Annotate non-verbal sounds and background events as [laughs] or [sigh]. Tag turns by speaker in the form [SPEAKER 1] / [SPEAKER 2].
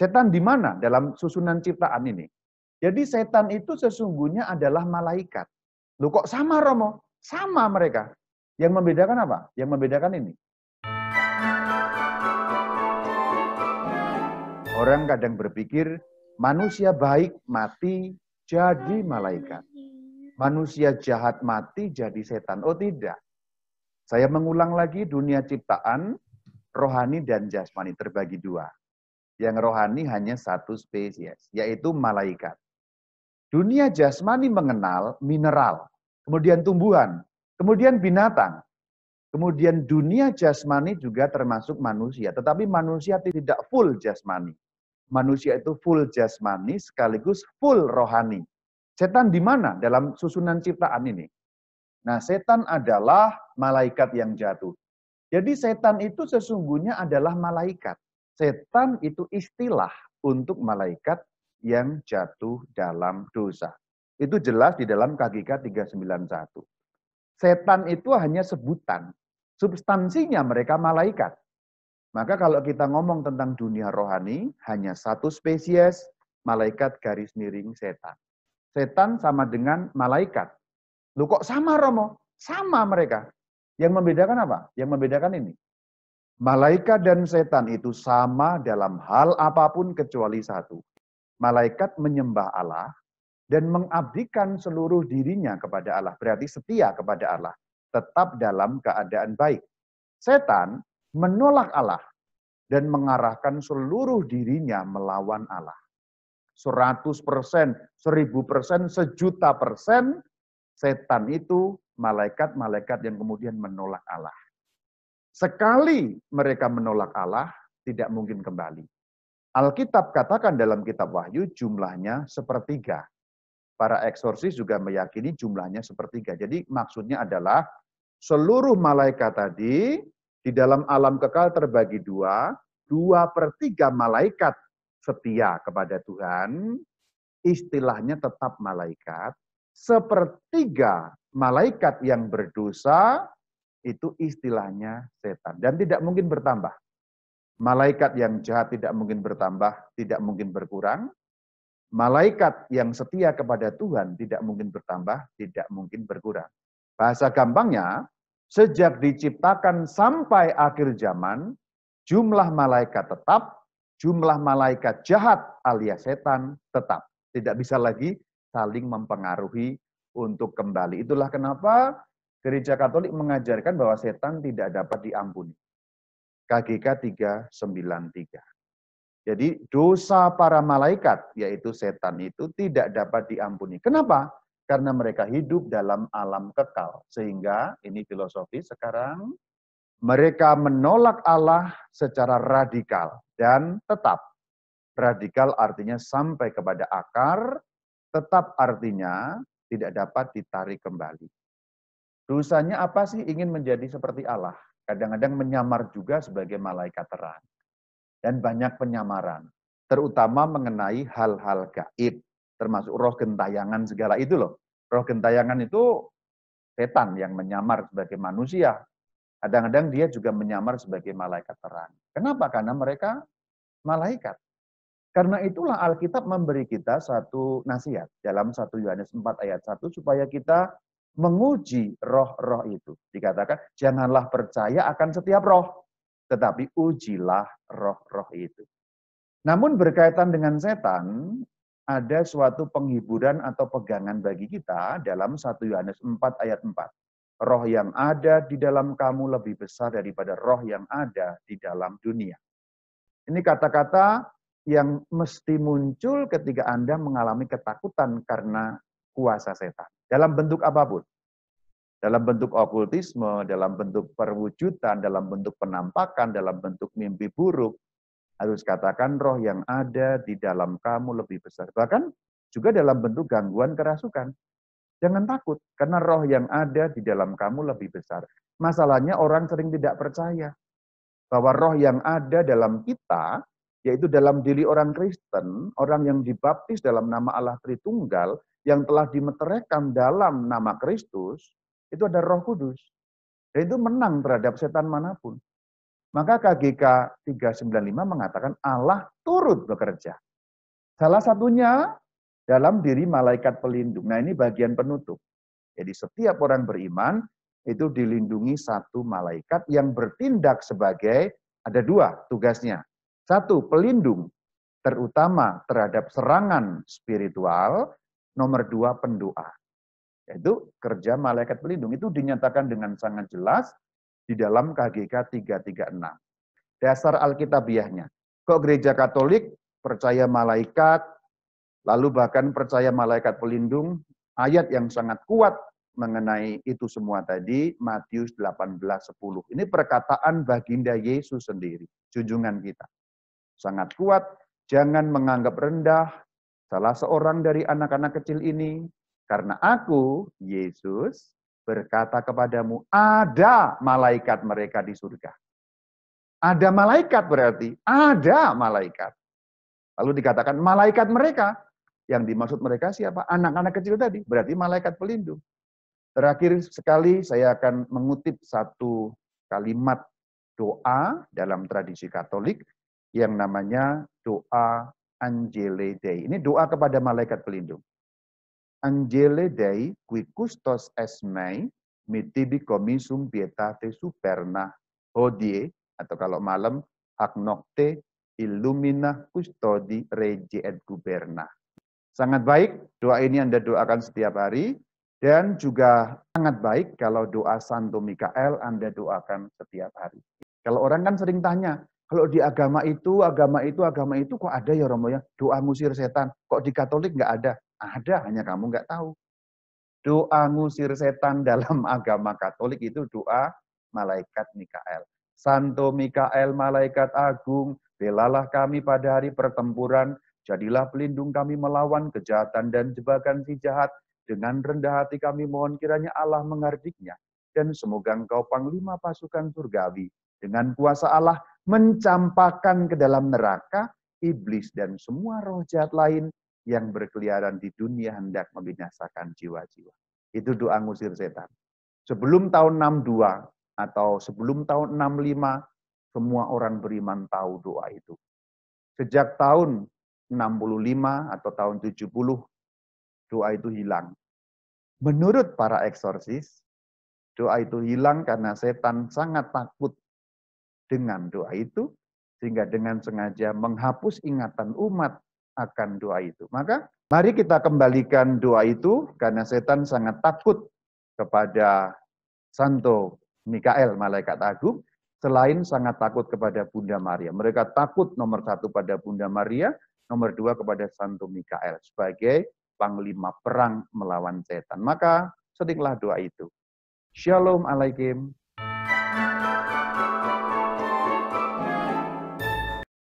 [SPEAKER 1] Setan di mana dalam susunan ciptaan ini? Jadi setan itu sesungguhnya adalah malaikat. Lu kok sama Romo? Sama mereka. Yang membedakan apa? Yang membedakan ini. Orang kadang berpikir manusia baik mati jadi malaikat. Manusia jahat mati jadi setan. Oh tidak. Saya mengulang lagi dunia ciptaan, rohani dan jasmani terbagi dua. Yang rohani hanya satu spesies, yaitu malaikat. Dunia jasmani mengenal mineral, kemudian tumbuhan, kemudian binatang. Kemudian dunia jasmani juga termasuk manusia, tetapi manusia tidak full jasmani. Manusia itu full jasmani sekaligus full rohani. Setan di mana dalam susunan ciptaan ini? Nah, setan adalah malaikat yang jatuh. Jadi setan itu sesungguhnya adalah malaikat. Setan itu istilah untuk malaikat yang jatuh dalam dosa. Itu jelas di dalam KGK 391. Setan itu hanya sebutan. Substansinya mereka malaikat. Maka kalau kita ngomong tentang dunia rohani, hanya satu spesies, malaikat garis miring setan. Setan sama dengan malaikat. Lu kok sama Romo? Sama mereka. Yang membedakan apa? Yang membedakan ini. Malaikat dan setan itu sama dalam hal apapun kecuali satu. Malaikat menyembah Allah dan mengabdikan seluruh dirinya kepada Allah. Berarti setia kepada Allah. Tetap dalam keadaan baik. Setan menolak Allah dan mengarahkan seluruh dirinya melawan Allah. 100 persen, 1000 persen, sejuta persen, setan itu malaikat-malaikat yang kemudian menolak Allah. Sekali mereka menolak Allah, tidak mungkin kembali. Alkitab katakan dalam kitab Wahyu jumlahnya sepertiga. Para eksorsis juga meyakini jumlahnya sepertiga. Jadi maksudnya adalah seluruh malaikat tadi di dalam alam kekal terbagi dua, dua per tiga malaikat setia kepada Tuhan, istilahnya tetap malaikat, sepertiga malaikat yang berdosa itu istilahnya setan. Dan tidak mungkin bertambah. Malaikat yang jahat tidak mungkin bertambah, tidak mungkin berkurang. Malaikat yang setia kepada Tuhan tidak mungkin bertambah, tidak mungkin berkurang. Bahasa gampangnya, sejak diciptakan sampai akhir zaman, jumlah malaikat tetap, jumlah malaikat jahat alias setan tetap. Tidak bisa lagi saling mempengaruhi untuk kembali. Itulah kenapa Gereja Katolik mengajarkan bahwa setan tidak dapat diampuni. KGK 393. Jadi dosa para malaikat, yaitu setan itu tidak dapat diampuni. Kenapa? Karena mereka hidup dalam alam kekal. Sehingga, ini filosofi sekarang, mereka menolak Allah secara radikal dan tetap. Radikal artinya sampai kepada akar, tetap artinya tidak dapat ditarik kembali. Dosanya apa sih ingin menjadi seperti Allah? Kadang-kadang menyamar juga sebagai malaikat terang. Dan banyak penyamaran, terutama mengenai hal-hal gaib, termasuk roh gentayangan segala itu loh. Roh gentayangan itu setan yang menyamar sebagai manusia. Kadang-kadang dia juga menyamar sebagai malaikat terang. Kenapa? Karena mereka malaikat. Karena itulah Alkitab memberi kita satu nasihat dalam 1 Yohanes 4 ayat 1 supaya kita menguji roh-roh itu. Dikatakan, janganlah percaya akan setiap roh, tetapi ujilah roh-roh itu. Namun berkaitan dengan setan, ada suatu penghiburan atau pegangan bagi kita dalam 1 Yohanes 4 ayat 4. Roh yang ada di dalam kamu lebih besar daripada roh yang ada di dalam dunia. Ini kata-kata yang mesti muncul ketika Anda mengalami ketakutan karena kuasa setan. Dalam bentuk apapun. Dalam bentuk okultisme, dalam bentuk perwujudan, dalam bentuk penampakan, dalam bentuk mimpi buruk, harus katakan roh yang ada di dalam kamu lebih besar. Bahkan juga dalam bentuk gangguan kerasukan. Jangan takut, karena roh yang ada di dalam kamu lebih besar. Masalahnya orang sering tidak percaya bahwa roh yang ada dalam kita, yaitu dalam diri orang Kristen, orang yang dibaptis dalam nama Allah Tritunggal, yang telah dimeterekan dalam nama Kristus, itu ada roh kudus. Dan itu menang terhadap setan manapun. Maka KGK 395 mengatakan Allah turut bekerja. Salah satunya dalam diri malaikat pelindung. Nah ini bagian penutup. Jadi setiap orang beriman itu dilindungi satu malaikat yang bertindak sebagai, ada dua tugasnya. Satu, pelindung terutama terhadap serangan spiritual. Nomor dua, pendoa. Yaitu kerja malaikat pelindung itu dinyatakan dengan sangat jelas di dalam KGK 336. Dasar Alkitabiahnya. Kok gereja Katolik percaya malaikat, lalu bahkan percaya malaikat pelindung, ayat yang sangat kuat mengenai itu semua tadi, Matius 18.10. Ini perkataan baginda Yesus sendiri, junjungan kita. Sangat kuat, jangan menganggap rendah Salah seorang dari anak-anak kecil ini, karena aku, Yesus, berkata kepadamu, ada malaikat mereka di surga. Ada malaikat berarti, ada malaikat. Lalu dikatakan malaikat mereka. Yang dimaksud mereka siapa? Anak-anak kecil tadi, berarti malaikat pelindung. Terakhir sekali saya akan mengutip satu kalimat doa dalam tradisi Katolik yang namanya doa Angele Dei. Ini doa kepada malaikat pelindung. Angele Dei qui custos es mei mitibi comisum pietate superna hodie atau kalau malam hak nocte illumina custodi regi et guberna. Sangat baik doa ini Anda doakan setiap hari dan juga sangat baik kalau doa Santo Mikael Anda doakan setiap hari. Kalau orang kan sering tanya, kalau di agama itu, agama itu, agama itu kok ada ya Romo ya? Doa ngusir setan. Kok di Katolik nggak ada? Ada, hanya kamu nggak tahu. Doa ngusir setan [laughs] dalam agama Katolik itu doa malaikat Mikael. Santo Mikael, malaikat agung, belalah kami pada hari pertempuran, jadilah pelindung kami melawan kejahatan dan jebakan si jahat. Dengan rendah hati kami mohon kiranya Allah menghardiknya, dan semoga engkau panglima pasukan surgawi. Dengan kuasa Allah mencampakkan ke dalam neraka iblis dan semua roh jahat lain yang berkeliaran di dunia hendak membinasakan jiwa-jiwa. Itu doa ngusir setan. Sebelum tahun 62 atau sebelum tahun 65, semua orang beriman tahu doa itu. Sejak tahun 65 atau tahun 70, doa itu hilang. Menurut para eksorsis, doa itu hilang karena setan sangat takut dengan doa itu, sehingga dengan sengaja menghapus ingatan umat akan doa itu. Maka mari kita kembalikan doa itu, karena setan sangat takut kepada Santo Mikael, malaikat agung, selain sangat takut kepada Bunda Maria. Mereka takut nomor satu pada Bunda Maria, nomor dua kepada Santo Mikael sebagai panglima perang melawan setan. Maka setinglah doa itu. Shalom alaikum